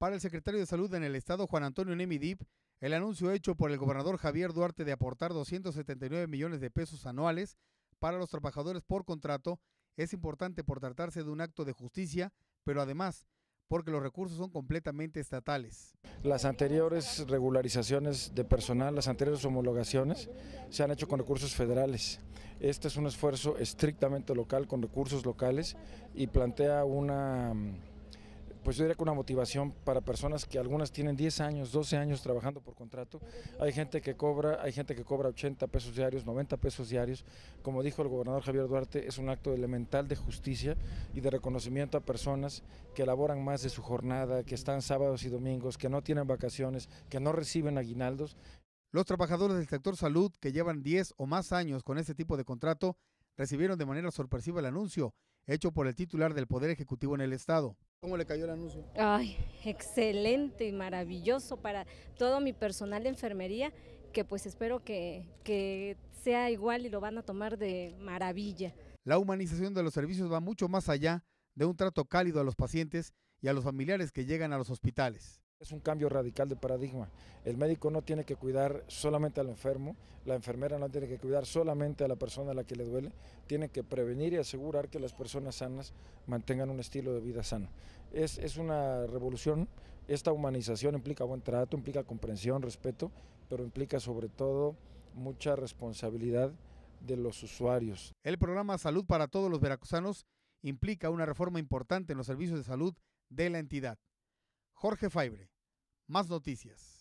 Para el secretario de Salud en el Estado, Juan Antonio Nemidip, el anuncio hecho por el gobernador Javier Duarte de aportar 279 millones de pesos anuales para los trabajadores por contrato es importante por tratarse de un acto de justicia, pero además porque los recursos son completamente estatales. Las anteriores regularizaciones de personal, las anteriores homologaciones, se han hecho con recursos federales. Este es un esfuerzo estrictamente local, con recursos locales, y plantea una pues yo diría que una motivación para personas que algunas tienen 10 años, 12 años trabajando por contrato. Hay gente que cobra, hay gente que cobra 80 pesos diarios, 90 pesos diarios. Como dijo el gobernador Javier Duarte, es un acto elemental de justicia y de reconocimiento a personas que elaboran más de su jornada, que están sábados y domingos, que no tienen vacaciones, que no reciben aguinaldos. Los trabajadores del sector salud que llevan 10 o más años con este tipo de contrato recibieron de manera sorpresiva el anuncio hecho por el titular del Poder Ejecutivo en el Estado. ¿Cómo le cayó el anuncio? Ay, excelente y maravilloso para todo mi personal de enfermería, que pues espero que, que sea igual y lo van a tomar de maravilla. La humanización de los servicios va mucho más allá de un trato cálido a los pacientes y a los familiares que llegan a los hospitales. Es un cambio radical de paradigma. El médico no tiene que cuidar solamente al enfermo, la enfermera no tiene que cuidar solamente a la persona a la que le duele, tiene que prevenir y asegurar que las personas sanas mantengan un estilo de vida sano. Es, es una revolución, esta humanización implica buen trato, implica comprensión, respeto, pero implica sobre todo mucha responsabilidad de los usuarios. El programa Salud para Todos los Veracruzanos implica una reforma importante en los servicios de salud de la entidad. Jorge Faibre más noticias.